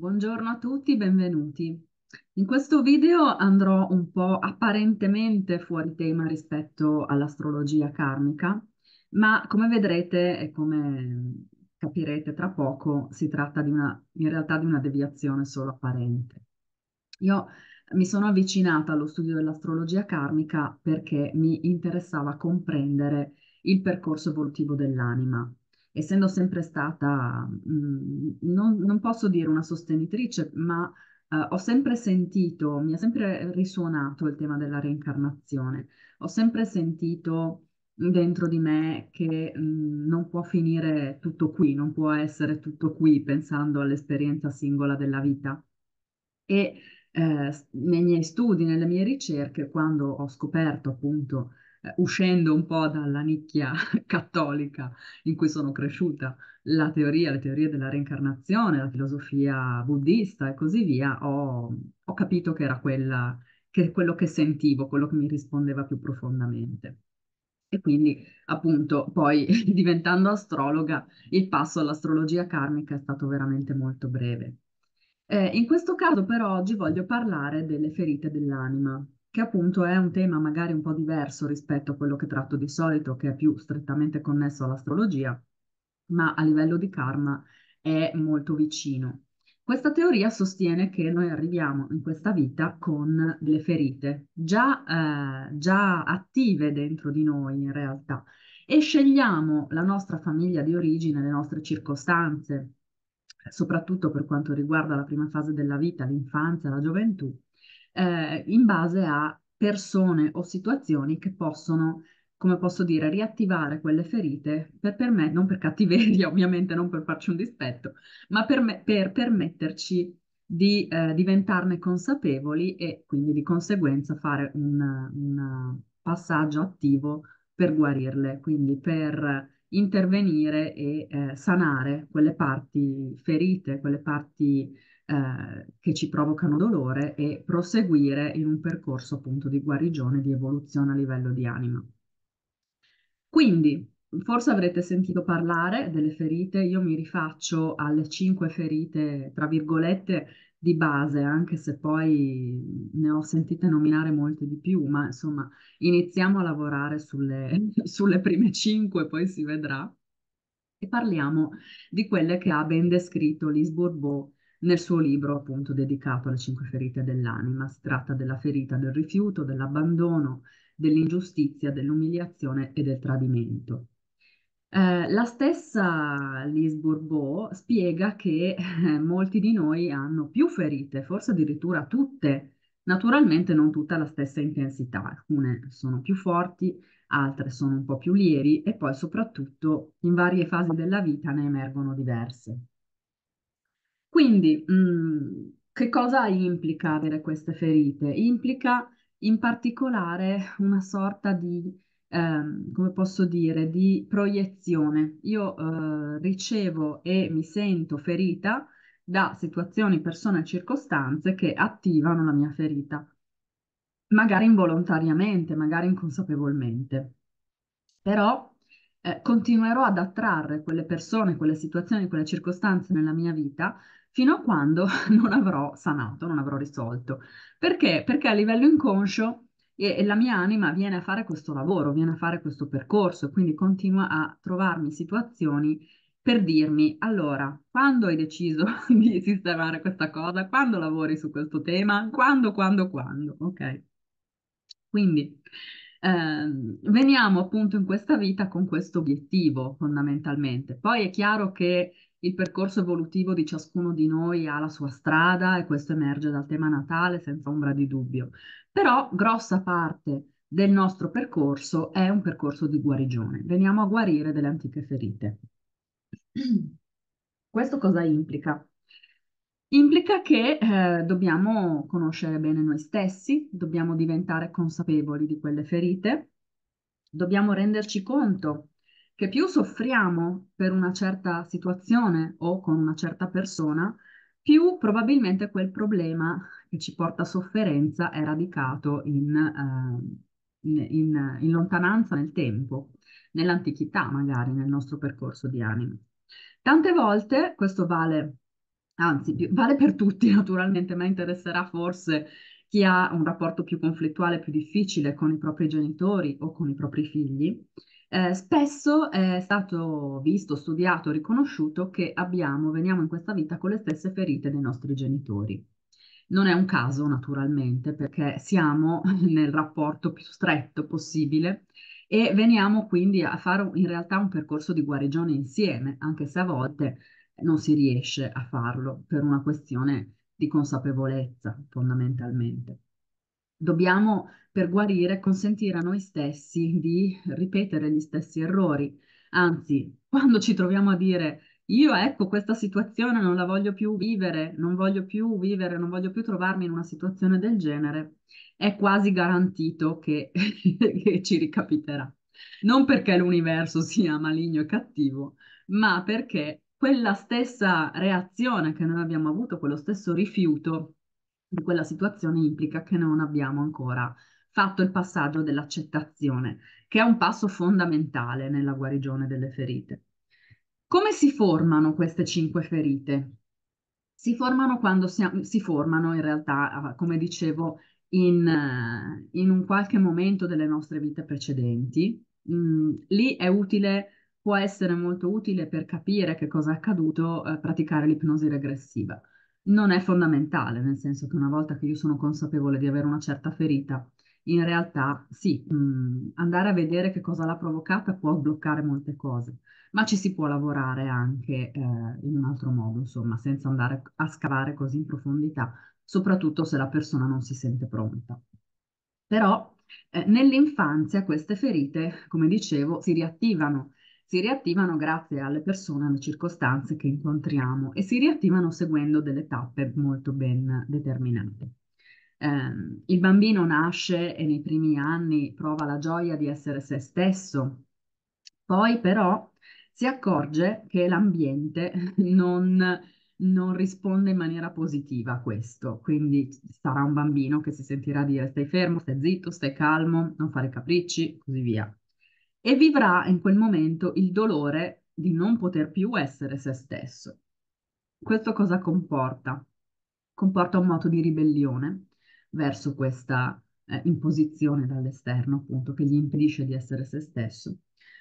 Buongiorno a tutti, benvenuti. In questo video andrò un po' apparentemente fuori tema rispetto all'astrologia karmica, ma come vedrete e come capirete tra poco, si tratta una, in realtà di una deviazione solo apparente. Io mi sono avvicinata allo studio dell'astrologia karmica perché mi interessava comprendere il percorso evolutivo dell'anima, essendo sempre stata, mh, mhmm, non, non, posso dire una sostenitrice, ma uh, ho sempre sentito, mi ha sempre risuonato il tema della reincarnazione, ho sempre sentito dentro di me che mh, mhmm, non può finire tutto qui, non può essere tutto qui pensando all'esperienza singola della vita. E eh, nei miei studi, nelle mie ricerche, quando ho scoperto appunto eh, uscendo un po' dalla nicchia cattolica in cui sono cresciuta, la teoria, le teorie della reincarnazione, la filosofia buddista e così via, ho, ho capito che era quella, che, quello che sentivo, quello che mi rispondeva più profondamente. E quindi, appunto, poi diventando astrologa, il passo all'astrologia karmica è stato veramente molto breve. Eh, in questo caso, però, oggi, voglio parlare delle ferite dell'anima, che appunto è un tema magari un po' diverso rispetto a quello che tratto di solito, che è più strettamente connesso all'astrologia, ma a livello di karma è molto vicino. Questa teoria sostiene che noi arriviamo in questa vita con le ferite già, eh, già attive dentro di noi in realtà e scegliamo la nostra famiglia di origine, le nostre circostanze, soprattutto per quanto riguarda la prima fase della vita, l'infanzia, la gioventù, eh, in base a persone o situazioni che possono, come posso dire, riattivare quelle ferite per, per me, non per cattiveria ovviamente, non per farci un dispetto, ma per, me, per permetterci di eh, diventarne consapevoli e quindi di conseguenza fare un, un passaggio attivo per guarirle, quindi per intervenire e eh, sanare quelle parti ferite, quelle parti eh, che ci provocano dolore e proseguire in un percorso appunto di guarigione, di evoluzione a livello di anima. Quindi, forse avrete sentito parlare delle ferite, io mi rifaccio alle cinque ferite, tra virgolette, di base, anche se poi ne ho sentite nominare molte di più, ma insomma iniziamo a lavorare sulle, sulle prime cinque, poi si vedrà. E parliamo di quelle che ha ben descritto Lis Bourbeau nel suo libro appunto dedicato alle cinque ferite dell'anima. Si tratta della ferita del rifiuto, dell'abbandono, dell'ingiustizia, dell'umiliazione e del tradimento. Eh, la stessa Lise Bourbeau spiega che eh, molti di noi hanno più ferite, forse addirittura tutte, naturalmente non tutte alla stessa intensità, alcune sono più forti, altre sono un po' più lievi e poi soprattutto in varie fasi della vita ne emergono diverse. Quindi, mh, mm, che cosa implica avere queste ferite? Implica in particolare una sorta di, ehm, come posso dire, di proiezione. Io eh, ricevo e mi sento ferita da situazioni, persone e circostanze che attivano la mia ferita, magari involontariamente, magari inconsapevolmente. Però eh, continuerò ad attrarre quelle persone, quelle situazioni, quelle circostanze nella mia vita fino a quando non avrò sanato, non avrò risolto. Perché? Perché a livello inconscio e, e la mia anima viene a fare questo lavoro, viene a fare questo percorso, quindi continua a trovarmi situazioni per dirmi, allora, quando hai deciso di sistemare questa cosa? Quando lavori su questo tema? Quando, quando, quando? Ok? Quindi eh, veniamo appunto in questa vita con questo obiettivo fondamentalmente. Poi è chiaro che il percorso evolutivo di ciascuno di noi ha la sua strada e questo emerge dal tema natale senza ombra di dubbio, però grossa parte del nostro percorso è un percorso di guarigione. Veniamo a guarire delle antiche ferite. Questo cosa implica? Implica che eh, dobbiamo conoscere bene noi stessi, dobbiamo diventare consapevoli di quelle ferite, dobbiamo renderci conto che più soffriamo per una certa situazione o con una certa persona, più probabilmente quel problema che ci porta sofferenza è radicato in, eh, in, in, in lontananza nel tempo, nell'antichità magari, nel nostro percorso di anima. Tante volte, questo vale, anzi vale per tutti naturalmente, ma interesserà forse chi ha un rapporto più conflittuale, più difficile con i propri genitori o con i propri figli, eh, spesso è stato visto, studiato, riconosciuto che abbiamo, veniamo in questa vita con le stesse ferite dei nostri genitori. Non è un caso, naturalmente, perché siamo nel rapporto più stretto possibile e veniamo quindi a fare in realtà un percorso di guarigione insieme, anche se a volte non si riesce a farlo per una questione di consapevolezza, fondamentalmente dobbiamo per guarire consentire a noi stessi di ripetere gli stessi errori. Anzi, quando ci troviamo a dire io ecco questa situazione non la voglio più vivere, non voglio più vivere, non voglio più trovarmi in una situazione del genere, è quasi garantito che, che ci ricapiterà. Non perché l'universo sia maligno e cattivo, ma perché quella stessa reazione che noi abbiamo avuto, quello stesso rifiuto, di quella situazione implica che non abbiamo ancora fatto il passaggio dell'accettazione, che è un passo fondamentale nella guarigione delle ferite. Come si formano queste cinque ferite? Si formano quando siamo, si formano in realtà, ah, come dicevo, in, in, un qualche momento delle nostre vite precedenti. Mm, lì è utile, può essere molto utile per capire che cosa è accaduto, eh, praticare l'ipnosi regressiva non è fondamentale, nel senso che una volta che io sono consapevole di avere una certa ferita, in realtà sì, mh, mhmm, andare a vedere che cosa l'ha provocata può sbloccare molte cose, ma ci si può lavorare anche eh, in un altro modo, insomma, senza andare a scavare così in profondità, soprattutto se la persona non si sente pronta. Però eh, nell'infanzia queste ferite, come dicevo, si riattivano si riattivano grazie alle persone, alle circostanze che incontriamo e si riattivano seguendo delle tappe molto ben determinate. Eh, il bambino nasce e nei primi anni prova la gioia di essere se stesso, poi però si accorge che l'ambiente non, non risponde in maniera positiva a questo, quindi sarà un bambino che si sentirà dire stai fermo, stai zitto, stai calmo, non fare capricci, così via e vivrà in quel momento il dolore di non poter più essere se stesso. Questo cosa comporta? Comporta un moto di ribellione verso questa eh, imposizione dall'esterno, appunto, che gli impedisce di essere se stesso.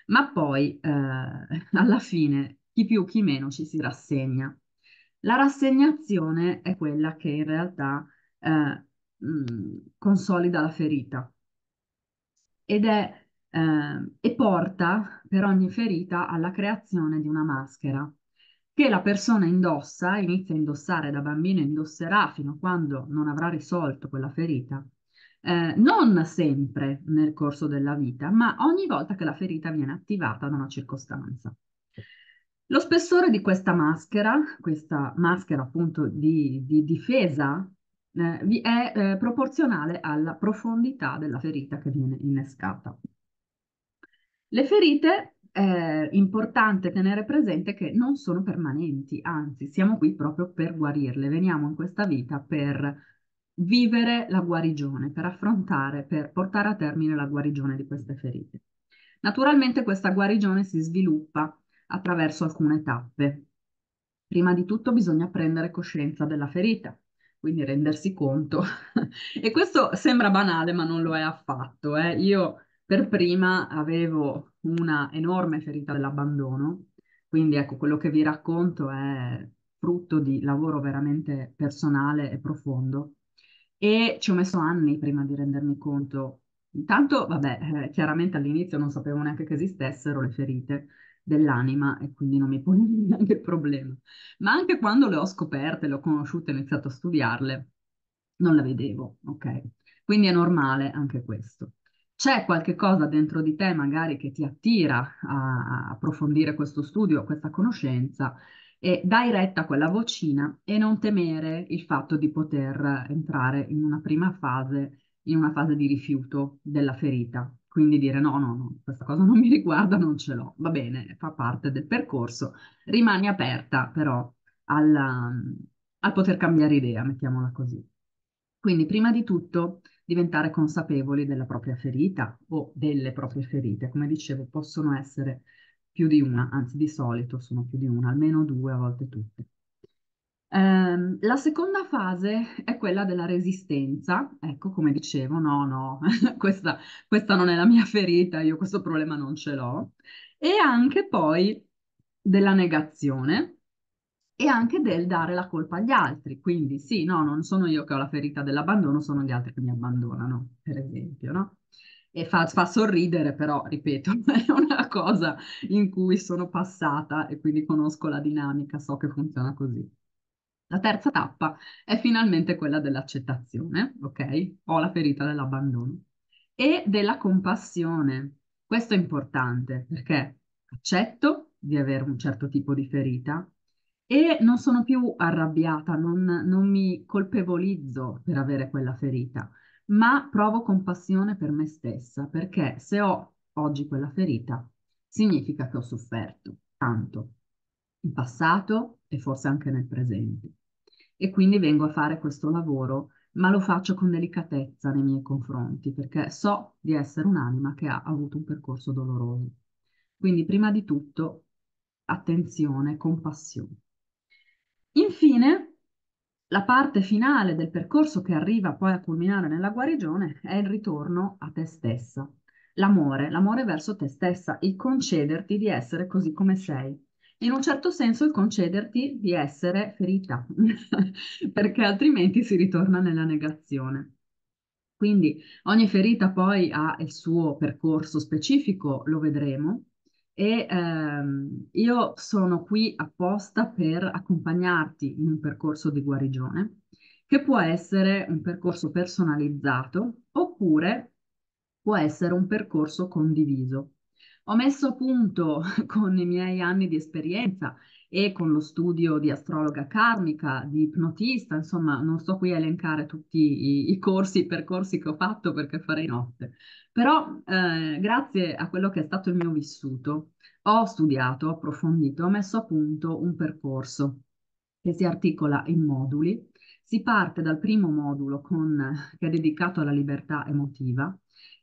Ma poi, eh, alla fine, chi più chi meno ci si rassegna. La rassegnazione è quella che in realtà eh, mh, consolida la ferita ed è eh, e porta per ogni ferita alla creazione di una maschera che la persona indossa, inizia a indossare da bambino, indosserà fino a quando non avrà risolto quella ferita. Eh, non sempre nel corso della vita, ma ogni volta che la ferita viene attivata da una circostanza. Lo spessore di questa maschera, questa maschera appunto di, di difesa, eh, è eh, proporzionale alla profondità della ferita che viene innescata. Le ferite, eh, importante tenere presente che non sono permanenti, anzi siamo qui proprio per guarirle, veniamo in questa vita per vivere la guarigione, per affrontare, per portare a termine la guarigione di queste ferite. Naturalmente questa guarigione si sviluppa attraverso alcune tappe. Prima di tutto bisogna prendere coscienza della ferita, quindi rendersi conto. e questo sembra banale, ma non lo è affatto. Eh. Io per prima avevo una enorme ferita dell'abbandono, quindi ecco, quello che vi racconto è frutto di lavoro veramente personale e profondo e ci ho messo anni prima di rendermi conto. Intanto, vabbè, eh, chiaramente all'inizio non sapevo neanche che esistessero le ferite dell'anima e quindi non mi ponevo neanche il problema. Ma anche quando le ho scoperte, le ho conosciute, ho iniziato a studiarle, non le vedevo, ok? Quindi è normale anche questo. C'è qualche cosa dentro di te magari che ti attira a approfondire questo studio, questa conoscenza, e dai retta a quella vocina e non temere il fatto di poter entrare in una prima fase, in una fase di rifiuto della ferita. Quindi dire no, no, no, questa cosa non mi riguarda, non ce l'ho. Va bene, fa parte del percorso. Rimani aperta però alla, al poter cambiare idea, mettiamola così. Quindi prima di tutto diventare consapevoli della propria ferita o delle proprie ferite. Come dicevo, possono essere più di una, anzi di solito sono più di una, almeno due, a volte tutte. Eh, la seconda fase è quella della resistenza, ecco come dicevo, no, no, questa, questa non è la mia ferita, io questo problema non ce l'ho, e anche poi della negazione, e anche del dare la colpa agli altri. Quindi sì, no, non sono io che ho la ferita dell'abbandono, sono gli altri che mi abbandonano, per esempio, no? E fa, fa sorridere, però, ripeto, è una cosa in cui sono passata e quindi conosco la dinamica, so che funziona così. La terza tappa è finalmente quella dell'accettazione, ok? Ho la ferita dell'abbandono e della compassione. Questo è importante perché accetto di avere un certo tipo di ferita, e non sono più arrabbiata, non, non mi colpevolizzo per avere quella ferita, ma provo compassione per me stessa, perché se ho oggi quella ferita, significa che ho sofferto tanto in passato e forse anche nel presente. E quindi vengo a fare questo lavoro, ma lo faccio con delicatezza nei miei confronti, perché so di essere un'anima che ha avuto un percorso doloroso. Quindi prima di tutto, attenzione, compassione. Infine, la parte finale del percorso che arriva poi a culminare nella guarigione è il ritorno a te stessa, l'amore, l'amore verso te stessa, il concederti di essere così come sei. In un certo senso il concederti di essere ferita, perché altrimenti si ritorna nella negazione. Quindi ogni ferita poi ha il suo percorso specifico, lo vedremo, e ehm, io sono qui apposta per accompagnarti in un percorso di guarigione che può essere un percorso personalizzato oppure può essere un percorso condiviso. Ho messo a punto con i miei anni di esperienza e con lo studio di astrologa karmica, di ipnotista, insomma, non sto qui a elencare tutti i, i corsi, i percorsi che ho fatto perché farei notte. Però eh, grazie a quello che è stato il mio vissuto, ho studiato, ho approfondito, ho messo a punto un percorso che si articola in moduli. Si parte dal primo modulo con, che è dedicato alla libertà emotiva,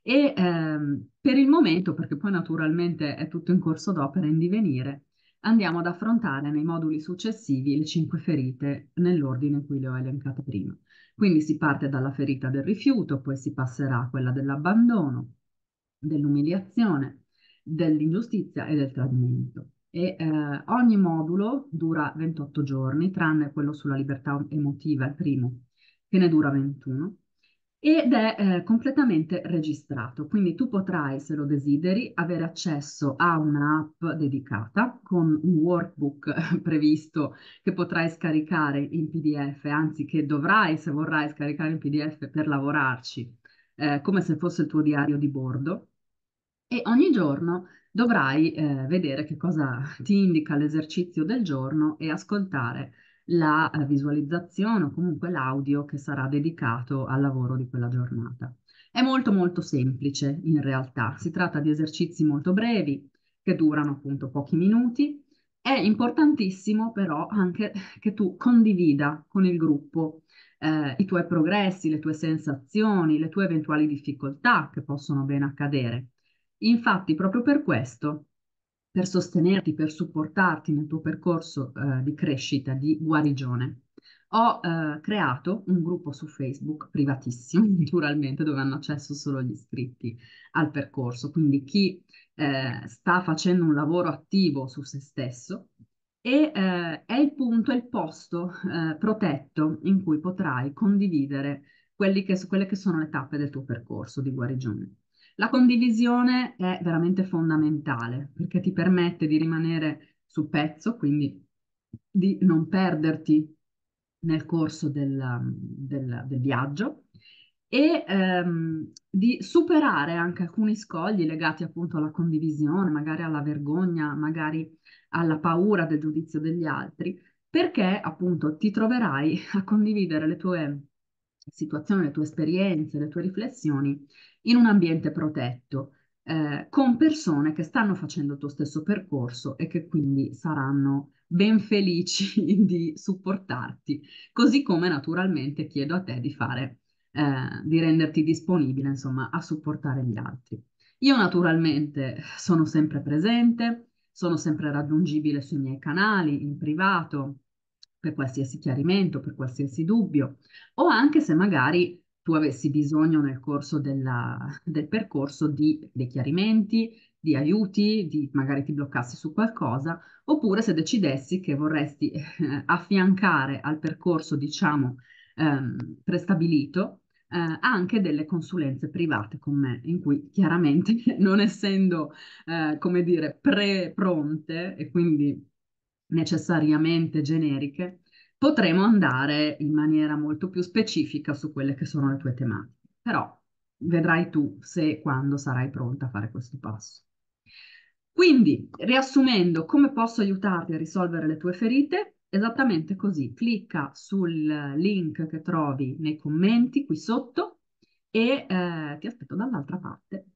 e ehm, per il momento, perché poi naturalmente è tutto in corso d'opera in divenire, andiamo ad affrontare nei moduli successivi le cinque ferite nell'ordine in cui le ho elencate prima. Quindi si parte dalla ferita del rifiuto, poi si passerà a quella dell'abbandono, dell'umiliazione, dell'ingiustizia e del tradimento. E, eh, ogni modulo dura 28 giorni, tranne quello sulla libertà emotiva, il primo, che ne dura 21, ed è eh, completamente registrato, quindi tu potrai, se lo desideri, avere accesso a un'app dedicata con un workbook previsto che potrai scaricare in PDF, anzi che dovrai, se vorrai, scaricare in PDF per lavorarci, eh, come se fosse il tuo diario di bordo. E ogni giorno dovrai eh, vedere che cosa ti indica l'esercizio del giorno e ascoltare la eh, visualizzazione o comunque l'audio che sarà dedicato al lavoro di quella giornata. È molto molto semplice in realtà, si tratta di esercizi molto brevi che durano appunto pochi minuti. È importantissimo però anche che tu condivida con il gruppo eh, i tuoi progressi, le tue sensazioni, le tue eventuali difficoltà che possono ben accadere. Infatti, proprio per questo per sostenerti, per supportarti nel tuo percorso eh, di crescita, di guarigione. Ho eh, creato un gruppo su Facebook privatissimo, naturalmente, dove hanno accesso solo gli iscritti al percorso, quindi chi eh, sta facendo un lavoro attivo su se stesso e eh, è il punto, è il posto eh, protetto in cui potrai condividere che, quelle che sono le tappe del tuo percorso di guarigione. La condivisione è veramente fondamentale perché ti permette di rimanere sul pezzo, quindi di non perderti nel corso del, del, del viaggio e ehm, di superare anche alcuni scogli legati appunto alla condivisione, magari alla vergogna, magari alla paura del giudizio degli altri, perché appunto ti troverai a condividere le tue situazioni, le tue esperienze, le tue riflessioni in un ambiente protetto, eh, con persone che stanno facendo il tuo stesso percorso e che quindi saranno ben felici di supportarti, così come naturalmente chiedo a te di fare, eh, di renderti disponibile, insomma, a supportare gli altri. Io naturalmente sono sempre presente, sono sempre raggiungibile sui miei canali, in privato, per qualsiasi chiarimento, per qualsiasi dubbio, o anche se magari tu avessi bisogno nel corso della, del percorso di dei chiarimenti, di aiuti, di magari ti bloccassi su qualcosa, oppure se decidessi che vorresti eh, affiancare al percorso, diciamo, ehm, prestabilito, eh, anche delle consulenze private con me, in cui chiaramente non essendo, eh, come dire, pre-pronte e quindi necessariamente generiche, potremo andare in maniera molto più specifica su quelle che sono le tue tematiche. Però vedrai tu se e quando sarai pronta a fare questo passo. Quindi, riassumendo, come posso aiutarti a risolvere le tue ferite? Esattamente così, clicca sul link che trovi nei commenti qui sotto e eh, ti aspetto dall'altra parte.